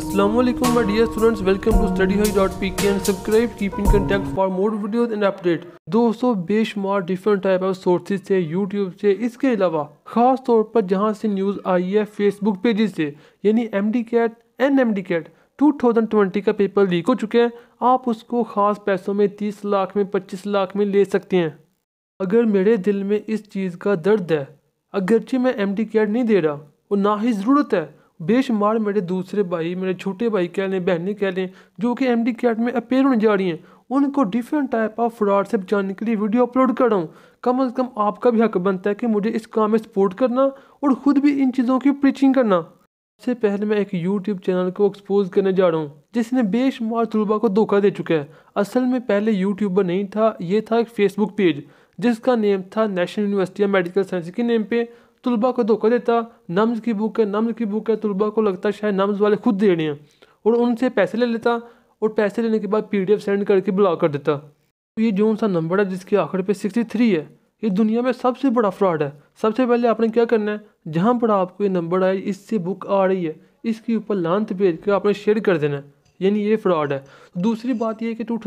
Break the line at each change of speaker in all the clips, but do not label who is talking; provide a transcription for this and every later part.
Assalamu alaikum my dear students welcome to studyhoi.pk and subscribe keep in contact for more videos and update दोस्तों बेशुमार different type of sources से YouTube से इसके अलावा खास तौर पर जहां से न्यूज़ आई है फेसबुक पेजेस से यानी M D CAT N M D CAT two thousand twenty का पेपर लीक हो चुके हैं आप उसको ख़ास पैसों में तीस लाख में पच्चीस लाख में ले सकते हैं अगर मेरे दिल में इस चीज़ का दर्द है अगरचि मैं एम डी कैट नहीं दे रहा और ना ही ज़रूरत है बेशुमार मेरे दूसरे भाई मेरे छोटे भाई कह लें बहनें कह लें जो कि एम डी कैट में अपेयर होने जा रही हैं उनको डिफरेंट टाइप ऑफ फ्रॉड से बचाने के लिए वीडियो अपलोड कर रहा हूँ कम अज़ कम आपका भी हक बनता है कि मुझे इस काम में सपोर्ट करना और ख़ुद भी इन चीज़ों की प्रीचिंग करना सबसे पहले मैं एक यूट्यूब चैनल को एक्सपोज करने जा रहा हूँ जिसने बेशुमार तलबा को धोखा दे चुका है असल में पहले यूट्यूबर नहीं था ये था एक फेसबुक पेज जिसका नेम था National University of Medical Science के नेम पे तलबा को धोखा देता नम्ज की बुक है नम्ज की बुक है तलबा को लगता शायद नम्ज वाले खुद देने हैं और उनसे पैसे ले लेता और पैसे लेने के बाद पीडीएफ सेंड करके ब्लॉक कर देता तो ये जो सा नंबर है जिसके आखिर पे सिक्सटी थ्री है ये दुनिया में सबसे बड़ा फ्रॉड है सबसे पहले आपने क्या करना है जहाँ पर आपको ये नंबर आए इससे बुक आ रही है इसके ऊपर लांत भेज के आपने शेयर कर देना है यानी ये फ्रॉड है दूसरी बात यह कि टू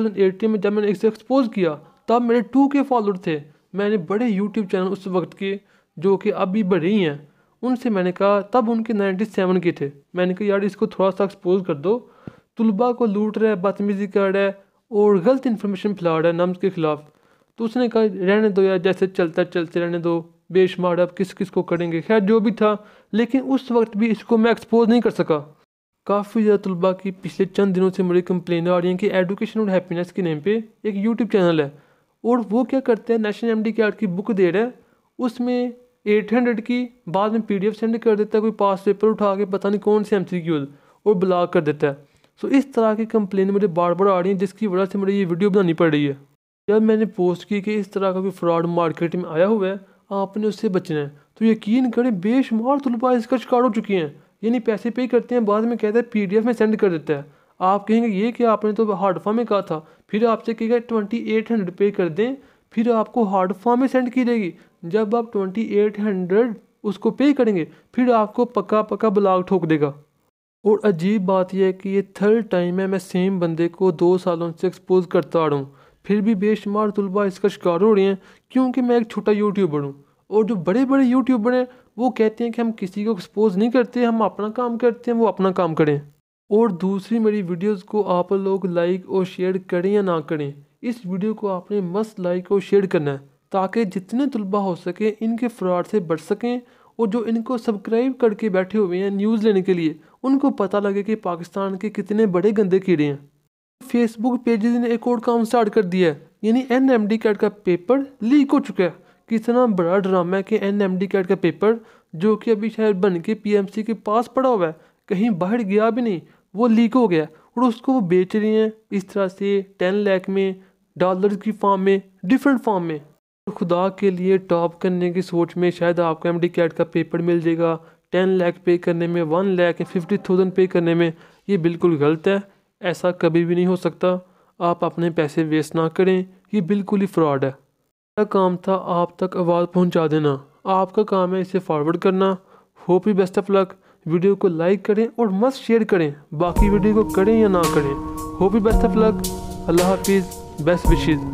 में जब मैंने इसे एक्सपोज किया तब मेरे टू के फॉलोअर थे मैंने बड़े यूट्यूब चैनल उस वक्त के जो कि अब भी रही हैं उनसे मैंने कहा तब उनके नाइन्टी सेवन के थे मैंने कहा यार इसको थोड़ा सा एक्सपोज कर दो तलबा को लूट रहा है बदतमीज़ी कर रहा है और गलत इन्फॉर्मेशन फैला रहा है नम्स के ख़िलाफ़ तो उसने कहा रहने दो यार जैसे चलता चलते रहने दो बेशुमार अब किस किस को करेंगे खैर जो भी था लेकिन उस वक्त भी इसको मैं एक्सपोज नहीं कर सका काफ़ी ज़्यादा तलबा की पिछले चंद दिनों से मुझे कंप्लेन आ रही हैं कि एडुकेशन और हैप्पीनेस के नेम पे एक यूट्यूब चैनल है और वो क्या करते हैं नेशनल एम डी की बुक दे रहे हैं उसमें एट हंड्रेड की बाद में पी डी एफ सेंड कर देता है कोई पास पेपर उठा के पता नहीं कौन से एम सी क्यूज और ब्लॉक कर देता है सो इस तरह की कंप्लेन मुझे बार बार आ रही है जिसकी वजह से मुझे ये वीडियो बनानी पड़ रही है जब मैंने पोस्ट की कि इस तरह का कोई फ्रॉड मार्केट में आया हुआ है आपने उससे बचना है तो यकीन करें बेशुमार तलबा इसका शिकार हो चुकी हैं यानी पैसे पे करते हैं बाद में पी डी एफ में सेंड कर देता है आप कहेंगे ये कि आपने तो हार्डफा में कहा था फिर आपसे कहेगा ट्वेंटी एट हंड्रेड पे कर दें फिर आपको हार्ड फॉर्म में सेंड की जाएगी जब आप ट्वेंटी एट हंड्रेड उसको पे करेंगे फिर आपको पक्का पक्का ब्लॉग ठोक देगा और अजीब बात यह है कि ये थर्ड टाइम है मैं सेम बंदे को दो सालों से एक्सपोज करता आ रहा हूँ फिर भी बेशुमार तलबा इसका शिकार हो रहे हैं क्योंकि मैं एक छोटा यूट्यूबर हूँ और जो बड़े बड़े यूट्यूबर हैं वो कहते हैं कि हम किसी को एक्सपोज नहीं करते हम अपना काम करते हैं वो अपना काम करें और दूसरी मेरी वीडियोज़ को आप लोग लाइक और शेयर करें या ना करें इस वीडियो को आपने मस्त लाइक और शेयर करना है ताकि जितने तलबा हो सकें इनके फ्रॉड से बच सकें और जो इनको सब्सक्राइब करके बैठे हुए हैं न्यूज़ लेने के लिए उनको पता लगे कि पाकिस्तान के कितने बड़े गंदे कीड़े हैं फेसबुक पेज ने एक और काम स्टार्ट कर दिया है यानी एन एम डी कैट का पेपर लीक हो चुका है कितना बड़ा ड्रामा है कि एन एम डी कैट का पेपर जो कि अभी शायद बन के पी एम सी के पास पड़ा हुआ है कहीं बाहर गया भी नहीं वो लीक हो गया और उसको वो बेच रहे हैं इस तरह से टेन लैक में डॉलर की फॉर्म में डिफरेंट फॉर्म में तो खुदा के लिए टॉप करने की सोच में शायद आपको एम डी कैट का पेपर मिल जाएगा टेन लाख पे करने में वन लाख या फिफ्टी थाउजेंड पे करने में ये बिल्कुल गलत है ऐसा कभी भी नहीं हो सकता आप अपने पैसे वेस्ट ना करें ये बिल्कुल ही फ्रॉड है मेरा काम था आप तक आवाज़ पहुंचा देना आपका काम है इसे फॉरवर्ड करना होप ही बेस्ट ऑफ लक वीडियो को लाइक करें और मस्त शेयर करें बाकी वीडियो को करें या ना करें होप ही बेस्ट ऑफ लक अल्लाह हाफिज़ Best wishes.